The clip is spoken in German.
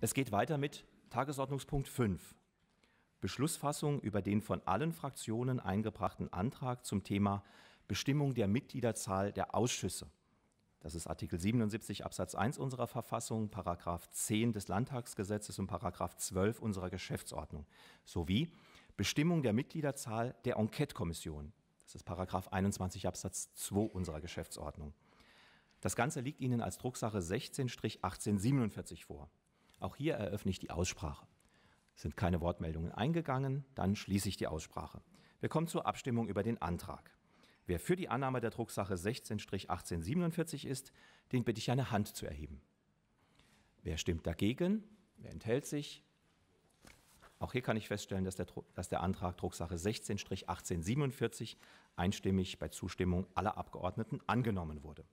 Es geht weiter mit Tagesordnungspunkt 5. Beschlussfassung über den von allen Fraktionen eingebrachten Antrag zum Thema Bestimmung der Mitgliederzahl der Ausschüsse. Das ist Artikel 77 Absatz 1 unserer Verfassung, Paragraph 10 des Landtagsgesetzes und Paragraph 12 unserer Geschäftsordnung sowie Bestimmung der Mitgliederzahl der Enquete-Kommission. Das ist Paragraph 21 Absatz 2 unserer Geschäftsordnung. Das Ganze liegt Ihnen als Drucksache 16-1847 vor. Auch hier eröffne ich die Aussprache. sind keine Wortmeldungen eingegangen, dann schließe ich die Aussprache. Wir kommen zur Abstimmung über den Antrag. Wer für die Annahme der Drucksache 16-1847 ist, den bitte ich eine Hand zu erheben. Wer stimmt dagegen? Wer enthält sich? Auch hier kann ich feststellen, dass der, dass der Antrag Drucksache 16-1847 einstimmig bei Zustimmung aller Abgeordneten angenommen wurde.